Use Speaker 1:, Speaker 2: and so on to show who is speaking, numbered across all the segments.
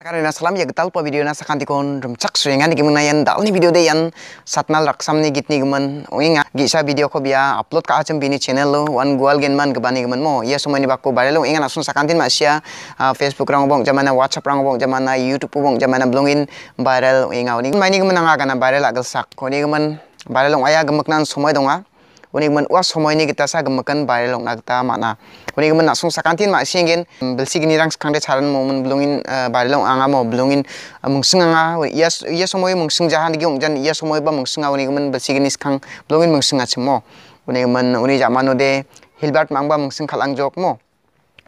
Speaker 1: Karena salam ya getal po video nasa sakanti kon rum cak suya ngani gimun na dal ni video de yan sat mal raksam ni gitni Ingat, uinga gisa video ko biya upload ka acem bini channel lo wan gual gen man gebani gimun mo ya semua ni bakku bale lo inga langsung sakantin ya facebook rang bong jamana whatsapp rang bong jamana youtube bong jamana blongin viral uinga uning maini gimun na ngagana viral agal sak ko ni gimun bare lo aya nan semua donga unigman wa somoini kita sa gamakan bai lokna gita mana unigman na sung sakantin ma singin belsi gini rang skangde charan momen belungin eh, long anga mo belungin eh, mungsung anga ia ia somoi mungsung jahan gi ongjan ia somoi ba mungsung anga unigman belsi gini skang belungin mungsung achimo unigman uni jamano de hilbert mangba mungsung kalang jok mo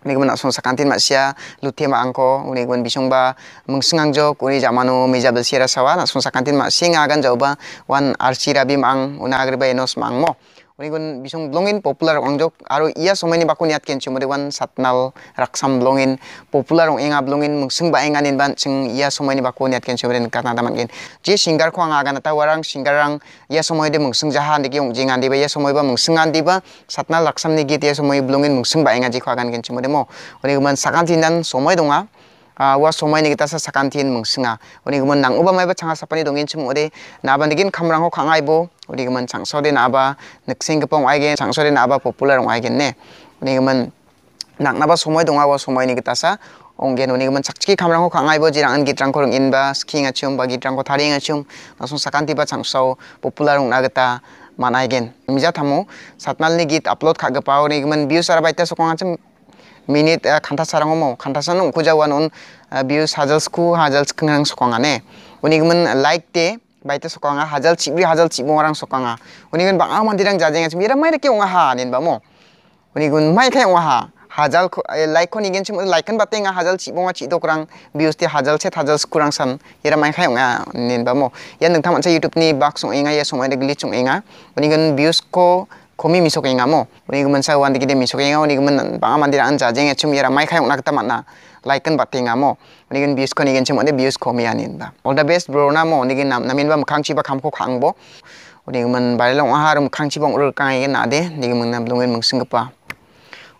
Speaker 1: Unigun nak songsa kantin maksia luti ma angko unigun bisong ba mengsengang jok uni jamano meja bersira sawa nak songsa kantin maksia ngagan jauh ba wan arsi rabi mang una agriba mang mo unikun bisung blongin popular ongjok aro iya someni bakun yat kencu mudewan satnal raksam blongin popular ong enga blongin mungsung ba enga nin ban sing iya someni bakun yat kencu muden karna daman gen je singar kuang agan nata warang singar rang iya somoi de mungsung jahan de gyong jingan de ba iya somoi ba mungsung an de ba satnal raksam ni git iya somoi blongin mungsung ba enga ji kwagan kencu mudemo unigun sakan tindan somoi donga wa somai ni kita sa sakan tin mung singa oni gumun nang uba mai ba changa sapani dongin chim ode na ban digin khamrang ho khangai bo oni gumun chang so de na ba niksing gepong ai gen chang so de na ba popular ong ai gen ne oni gumun nang na ba somai donga wa somai ni kita sa onggen oni gumun chakchiki khamrang ho khangai bo jirang an gitrang korong in ba skiing achum ba gitrang ko tharing achum na so sakan ti ba chang so popular ong na mana manai gen mija thamo satnal ni git upload kha gapao ni gumun views arabaita sokong so minit u kanta sarang omo kanta sanung kujawan o n biu sajalsku hajal s k u n g a n g sokongane unigmen like te baite s o k o n g a hajal chibri hajal chibong arang s o k o n g a unigmen bang ah mandirang jajeng achim ira maire ke onga ha nen bamo unigmen mai kai onga ha hajal like kon igen chim like kan batenga hajal chibonga chidokrang bius te hajal che hajal skurang san e r a mai khai onga nen bamo yan n u n g t a m a n s h a youtube ni bak song enga y a somai regli chung enga unigmen bius ko komi misok inga mo oni gumen sa wan dikide misok inga oni gumen banga mandira anja jenge chum yera mai khayong nakta matna laiken bat inga mo oni gen bius koni gen chum ode bius komi anin ba all the best bro na mo oni gen nam namin ba mkhang chi ba kham ko khang bo oni gumen barilong ahar mkhang chi bong ul kang gen ade ni gumen nam longen mungsing pa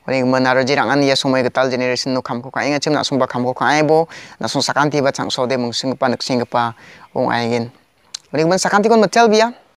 Speaker 1: oni gumen aro jirang an ya somai getal generation no kham ko khang inga chum na sung ba kham ko khang bo na sung sakanti ba chang so de mungsing pa nuksing pa ong aigen oni gumen sakanti kon metel bia